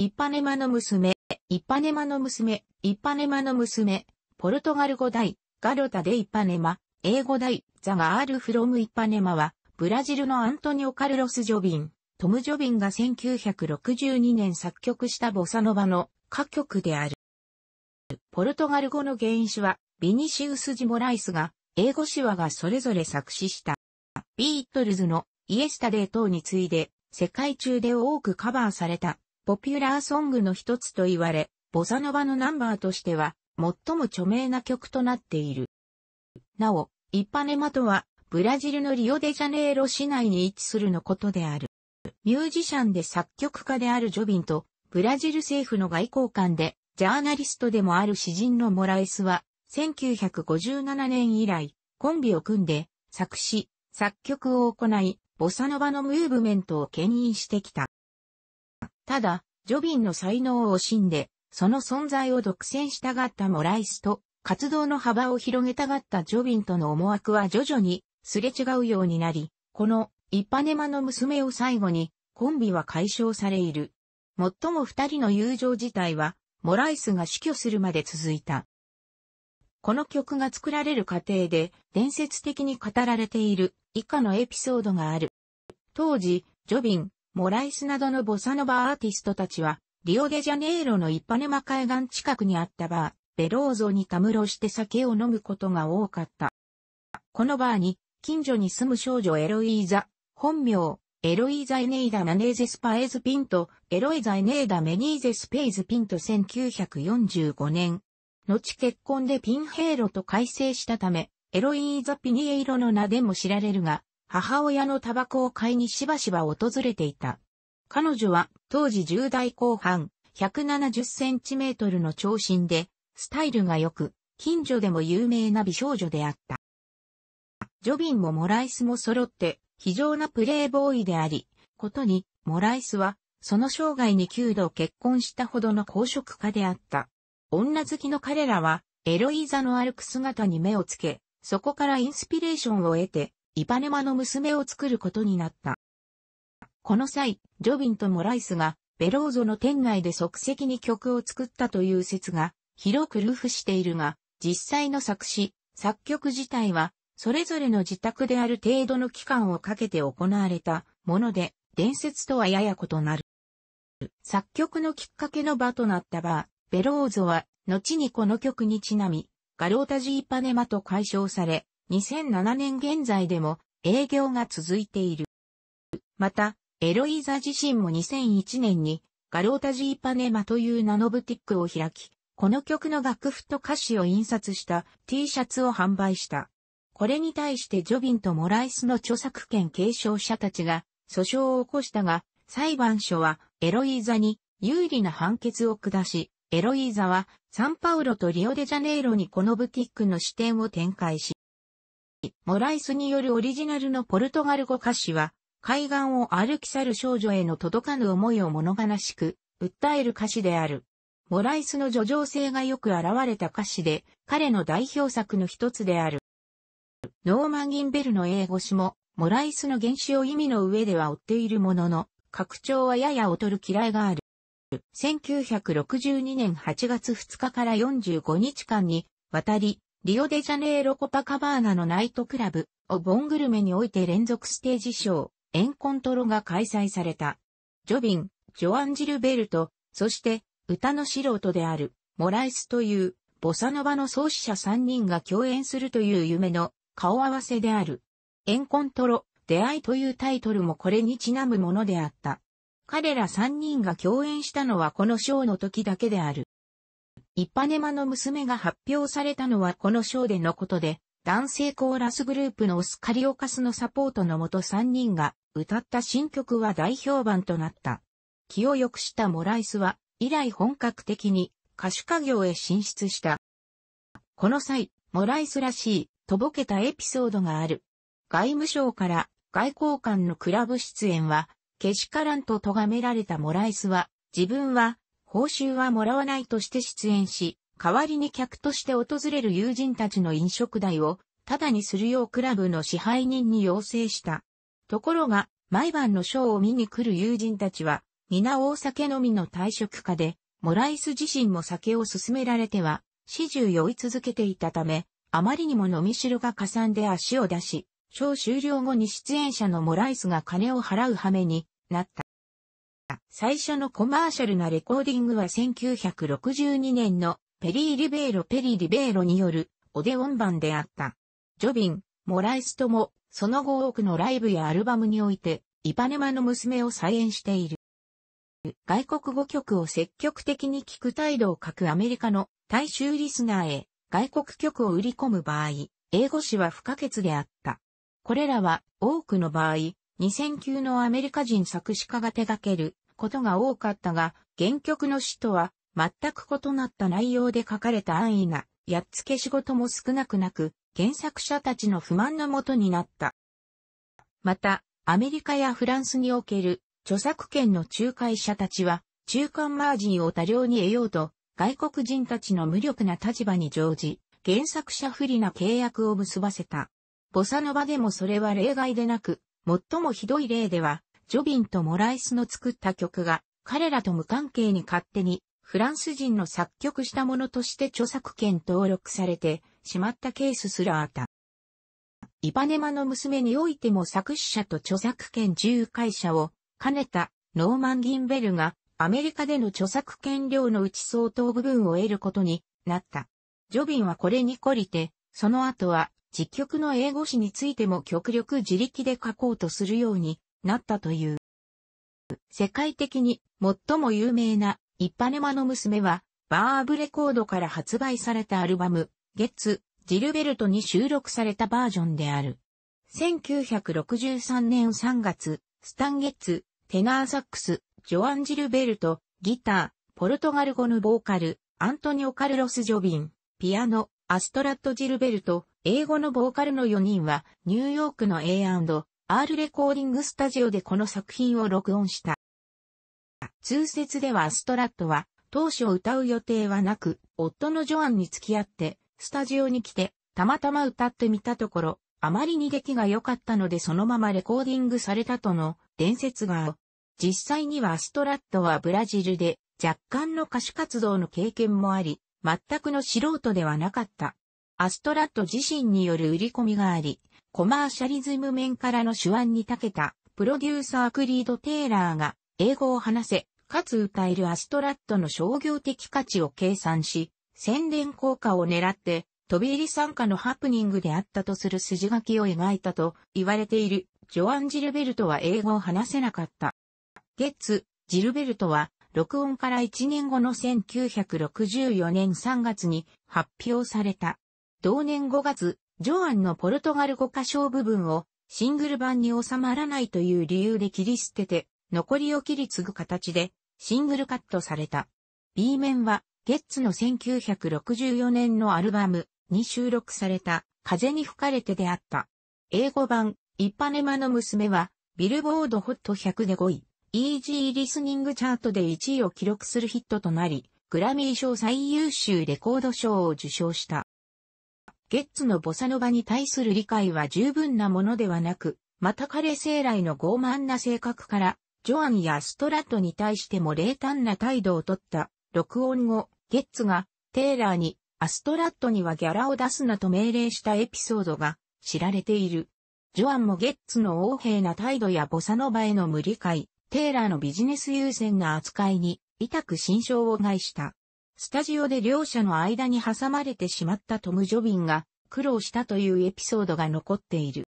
イッパネマの娘、イッパネマの娘、イッパネマの娘、ポルトガル語大、ガロタでイッパネマ、英語大、ザガールフロムイッパネマは、ブラジルのアントニオ・カルロス・ジョビン、トム・ジョビンが1962年作曲したボサノバの歌曲である。ポルトガル語の原因詞は、ビニシウス・ジ・モライスが、英語詞話がそれぞれ作詞した。ビートルズのイエスタデー等に次いで、世界中で多くカバーされたポピュラーソングの一つと言われ、ボサノバのナンバーとしては、最も著名な曲となっている。なお、イパネマとは、ブラジルのリオデジャネイロ市内に位置するのことである。ミュージシャンで作曲家であるジョビンと、ブラジル政府の外交官で、ジャーナリストでもある詩人のモラエスは、1957年以来、コンビを組んで、作詞、作曲を行い、ボサノバのムーブメントを牽引してきた。ただ、ジョビンの才能を惜しんで、その存在を独占したがったモライスと、活動の幅を広げたがったジョビンとの思惑は徐々にすれ違うようになり、このイパネマの娘を最後にコンビは解消される。最も二人の友情自体はモライスが死去するまで続いた。この曲が作られる過程で伝説的に語られている以下のエピソードがある。当時、ジョビン、モライスなどのボサノバアーティストたちは、リオデジャネイロのイパネマ海岸近くにあったバー、ベローゾにたむろして酒を飲むことが多かった。このバーに、近所に住む少女エロイーザ、本名、エロイザ・エネイダ・マネーゼスパエズ・ピント、エロイザ・エネイダ・メニーゼス・ペイズ・ピント1945年。後結婚でピンヘイロと改正したため、エロイーザ・ピニエイロの名でも知られるが、母親のタバコを買いにしばしば訪れていた。彼女は当時10代後半、170センチメートルの長身で、スタイルが良く、近所でも有名な美少女であった。ジョビンもモライスも揃って、非常なプレイボーイであり、ことに、モライスは、その生涯に9度結婚したほどの公職家であった。女好きの彼らは、エロイザの歩く姿に目をつけ、そこからインスピレーションを得て、イパネマの娘を作ることになった。この際、ジョビンとモライスがベローゾの店内で即席に曲を作ったという説が広くルフしているが、実際の作詞、作曲自体は、それぞれの自宅である程度の期間をかけて行われたもので、伝説とはやや異なる。作曲のきっかけの場となったバー、ベローゾは、後にこの曲にちなみ、ガロータジーパネマと解消され、2007年現在でも営業が続いている。また、エロイーザ自身も2001年にガロータジーパネマというナノブティックを開き、この曲の楽譜と歌詞を印刷した T シャツを販売した。これに対してジョビンとモライスの著作権継承者たちが訴訟を起こしたが、裁判所はエロイーザに有利な判決を下し、エロイーザはサンパウロとリオデジャネイロにこのブティックの視点を展開し、モライスによるオリジナルのポルトガル語歌詞は、海岸を歩き去る少女への届かぬ思いを物悲しく、訴える歌詞である。モライスの叙情性がよく現れた歌詞で、彼の代表作の一つである。ノーマン・ギンベルの英語詞も、モライスの原詞を意味の上では追っているものの、拡張はやや劣る嫌いがある。1962年8月2日から45日間に、渡り、リオデジャネイロコパカバーナのナイトクラブ、をボングルメにおいて連続ステージショー、エンコントロが開催された。ジョビン、ジョアン・ジルベルト、そして歌の素人である、モライスという、ボサノバの創始者3人が共演するという夢の顔合わせである。エンコントロ、出会いというタイトルもこれにちなむものであった。彼ら3人が共演したのはこのショーの時だけである。イパネマの娘が発表されたのはこの章でのことで、男性コーラスグループのオスカリオカスのサポートのもと3人が歌った新曲は大評判となった。気を良くしたモライスは、以来本格的に歌手家業へ進出した。この際、モライスらしい、とぼけたエピソードがある。外務省から外交官のクラブ出演は、けしからんと咎められたモライスは、自分は報酬はもらわないとして出演し、代わりに客として訪れる友人たちの飲食代を、ただにするようクラブの支配人に要請した。ところが、毎晩のショーを見に来る友人たちは、皆大酒飲みの退職家で、モライス自身も酒を勧められては、始終酔い続けていたため、あまりにも飲み汁がが加算で足を出し、ショー終了後に出演者のモライスが金を払う羽目になった。最初のコマーシャルなレコーディングは1962年のペリー・リベーロ・ペリ・ー・リベーロによるオデオン版であった。ジョビン、モライスとも、その後多くのライブやアルバムにおいて、イパネマの娘を再演している。外国語曲を積極的に聴く態度を書くアメリカの大衆リスナーへ外国曲を売り込む場合、英語詞は不可欠であった。これらは多くの場合、2009のアメリカ人作詞家が手掛けることが多かったが、原曲の詩とは全く異なった内容で書かれた安易な、やっつけ仕事も少なくなく、原作者たちの不満のもとになった。また、アメリカやフランスにおける著作権の仲介者たちは、中間マージンを多量に得ようと、外国人たちの無力な立場に乗じ、原作者不利な契約を結ばせた。ボサノバでもそれは例外でなく、最もひどい例では、ジョビンとモライスの作った曲が、彼らと無関係に勝手に、フランス人の作曲したものとして著作権登録されてしまったケースすらあった。イパネマの娘においても作詞者と著作権自由会社を兼ねたノーマン・ギンベルがアメリカでの著作権料のうち相当部分を得ることになった。ジョビンはこれに懲りて、その後は実曲の英語詞についても極力自力で書こうとするようになったという。世界的に最も有名なイパネマの娘はバーブレコードから発売されたアルバム、ゲッツ、ジルベルトに収録されたバージョンである。1963年3月、スタンゲッツ、テナーサックス、ジョアン・ジルベルト、ギター、ポルトガル語のボーカル、アントニオ・カルロス・ジョビン、ピアノ、アストラット・ジルベルト、英語のボーカルの4人は、ニューヨークの A& アールレコーディングスタジオでこの作品を録音した。通説ではアストラットは、当初歌う予定はなく、夫のジョアンに付き合って、スタジオに来て、たまたま歌ってみたところ、あまりに出来が良かったのでそのままレコーディングされたとの伝説がある。実際にはアストラットはブラジルで若干の歌手活動の経験もあり、全くの素人ではなかった。アストラット自身による売り込みがあり、コマーシャリズム面からの手腕に長けた、プロデューサークリード・テイラーが、英語を話せ、かつ歌えるアストラットの商業的価値を計算し、宣伝効果を狙って、飛び入り参加のハプニングであったとする筋書きを描いたと言われている、ジョアン・ジルベルトは英語を話せなかった。ゲッツ、ジルベルトは、録音から1年後の1964年3月に発表された。同年5月、ジョアンのポルトガル語歌唱部分をシングル版に収まらないという理由で切り捨てて、残りを切り継ぐ形でシングルカットされた。B 面はゲッツの1964年のアルバムに収録された風に吹かれてであった。英語版イッパネマの娘はビルボードホット100で5位、イージーリスニングチャートで1位を記録するヒットとなり、グラミー賞最優秀レコード賞を受賞した。ゲッツのボサノバに対する理解は十分なものではなく、また彼生来の傲慢な性格から、ジョアンやストラットに対しても冷淡な態度をとった。録音後、ゲッツが、テイラーに、アストラットにはギャラを出すなと命令したエピソードが知られている。ジョアンもゲッツの横柄な態度やボサノバへの無理解、テイラーのビジネス優先な扱いに、痛く心象を害した。スタジオで両者の間に挟まれてしまったトム・ジョビンが苦労したというエピソードが残っている。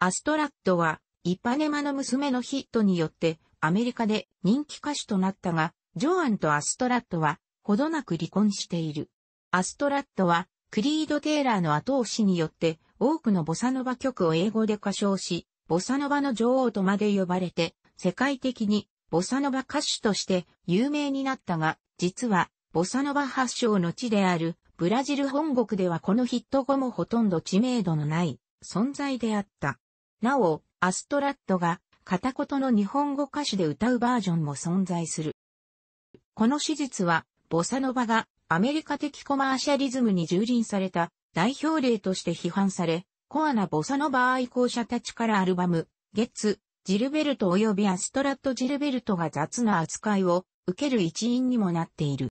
アストラットは、イパネマの娘のヒットによってアメリカで人気歌手となったが、ジョアンとアストラットはほどなく離婚している。アストラットはクリード・テイラーの後押しによって多くのボサノバ曲を英語で歌唱し、ボサノバの女王とまで呼ばれて、世界的にボサノバ歌手として有名になったが、実はボサノバ発祥の地である、ブラジル本国ではこのヒット後もほとんど知名度のない存在であった。なお、アストラットが片言の日本語歌詞で歌うバージョンも存在する。この史実は、ボサノバがアメリカ的コマーシャリズムに蹂躙された代表例として批判され、コアなボサノバ愛好者たちからアルバム、ゲッツ、ジルベルト及びアストラット・ジルベルトが雑な扱いを受ける一因にもなっている。